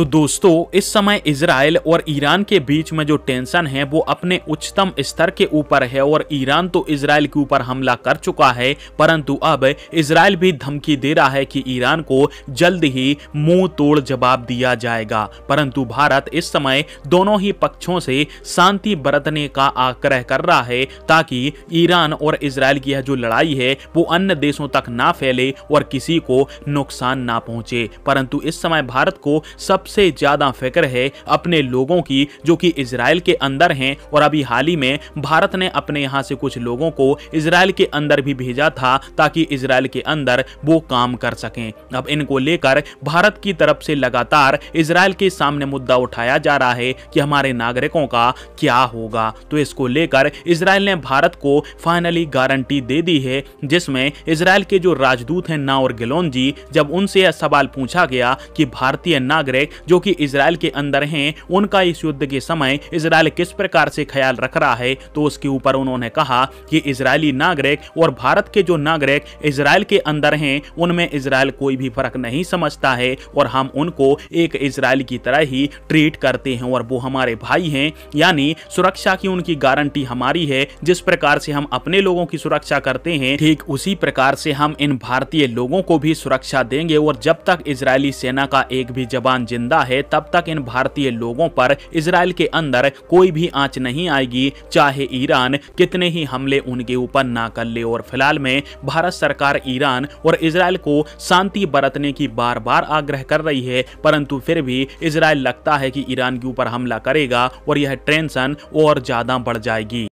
तो दोस्तों इस समय इसराइल और ईरान के बीच में जो टेंशन है वो अपने उच्चतम स्तर के ऊपर है और ईरान तो इसराइल के ऊपर हमला कर चुका है परंतु अब इसराइल भी धमकी दे रहा है कि ईरान को जल्द ही मुंह तोड़ जवाब दिया जाएगा परंतु भारत इस समय दोनों ही पक्षों से शांति बरतने का आग्रह कर रहा है ताकि ईरान और इसराइल की यह जो लड़ाई है वो अन्य देशों तक ना फैले और किसी को नुकसान ना पहुंचे परंतु इस समय भारत को सबसे सबसे ज्यादा फिक्र है अपने लोगों की जो कि इसराइल के अंदर हैं और अभी हाल ही में भारत ने अपने यहाँ से कुछ लोगों को इसराइल के अंदर भी भेजा था ताकि इसराइल के अंदर वो काम कर सकें अब इनको लेकर भारत की तरफ से लगातार इसराइल के सामने मुद्दा उठाया जा रहा है कि हमारे नागरिकों का क्या होगा तो इसको लेकर इसराइल ने भारत को फाइनली गारंटी दे दी है जिसमें इसराइल के जो राजदूत हैं नावर गिलोन जी जब उनसे यह सवाल पूछा गया कि भारतीय नागरिक जो कि इसराइल के अंदर हैं उनका इस युद्ध के समय इसराइल किस प्रकार से ख्याल रख रहा है तो उसके ऊपर उन्होंने कहा कि इसराइली नागरिक और भारत के जो नागरिक इसराइल के अंदर हैं उनमें इसराइल कोई भी फर्क नहीं समझता है और हम उनको एक इसराइल की तरह ही ट्रीट करते हैं और वो हमारे भाई हैं यानी सुरक्षा की उनकी गारंटी हमारी है जिस प्रकार से हम अपने लोगों की सुरक्षा करते हैं ठीक उसी प्रकार से हम इन भारतीय लोगों को भी सुरक्षा देंगे और जब तक इसराइली सेना का एक भी जवान जिंदा जिंदा है तब तक इन भारतीय लोगों पर इसराइल के अंदर कोई भी आंच नहीं आएगी चाहे ईरान कितने ही हमले उनके ऊपर ना कर ले और फिलहाल में भारत सरकार ईरान और इसराइल को शांति बरतने की बार बार आग्रह कर रही है परंतु फिर भी इसराइल लगता है कि ईरान के ऊपर हमला करेगा और यह टेंशन और ज़्यादा बढ़ जाएगी